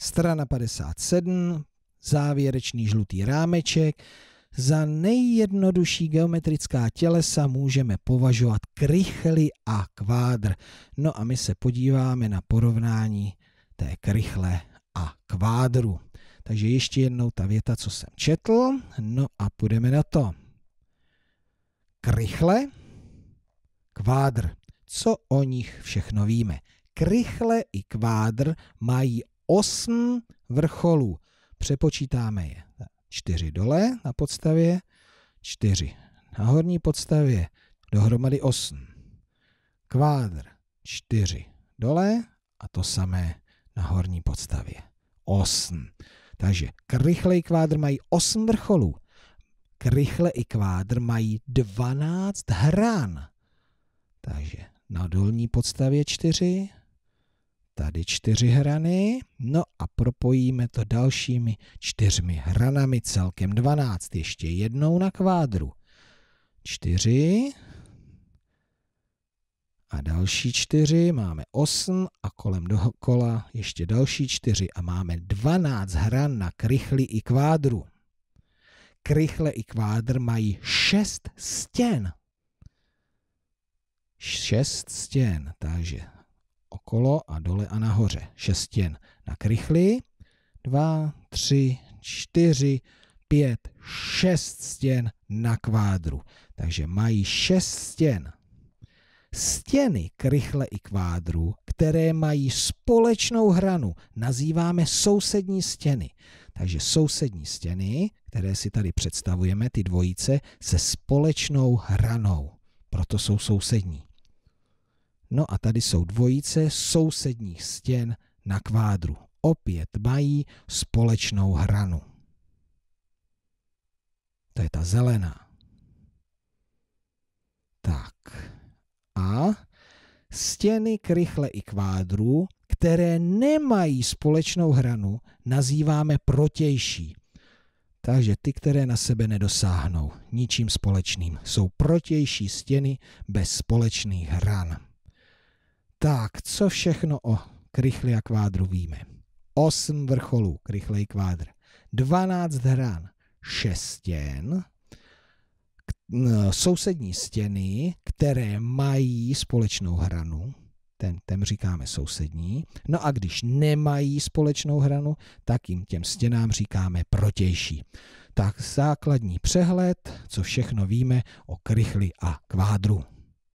Strana 57, závěrečný žlutý rámeček. Za nejjednodušší geometrická tělesa můžeme považovat krychly a kvádr. No a my se podíváme na porovnání té krychle a kvádru. Takže ještě jednou ta věta, co jsem četl. No a půjdeme na to. Krychle, kvádr. Co o nich všechno víme? Krychle i kvádr mají 8 vrcholů. Přepočítáme je. 4 dole na podstavě, 4 na horní podstavě, dohromady 8. Kvádr 4 dole a to samé na horní podstavě. 8. Takže krychle i kvádr mají 8 vrcholů. Krychle i kvádr mají 12 hran. Takže na dolní podstavě 4, tady čtyři hrany, no a propojíme to dalšími čtyřmi hranami, celkem 12, ještě jednou na kvádru. čtyři a další čtyři, máme osm a kolem dokola ještě další čtyři a máme 12 hran na krychli i kvádru. Krychle i kvádr mají šest stěn. Šest stěn, takže kolo a dole a nahoře. šestěn na krychli. Dva, tři, čtyři, pět, šest stěn na kvádru. Takže mají šest stěn. Stěny krychle i kvádru, které mají společnou hranu, nazýváme sousední stěny. Takže sousední stěny, které si tady představujeme, ty dvojice, se společnou hranou. Proto jsou sousední. No a tady jsou dvojice sousedních stěn na kvádru. Opět mají společnou hranu. To je ta zelená. Tak. A stěny krychle i kvádru, které nemají společnou hranu, nazýváme protější. Takže ty, které na sebe nedosáhnou ničím společným, jsou protější stěny bez společných hran. Tak, co všechno o krychli a kvádru víme? Osm vrcholů, krychlej kvádr, 12 hran, šestěn, sousední stěny, které mají společnou hranu, ten, ten říkáme sousední, no a když nemají společnou hranu, tak jim těm stěnám říkáme protější. Tak základní přehled, co všechno víme o krychli a kvádru.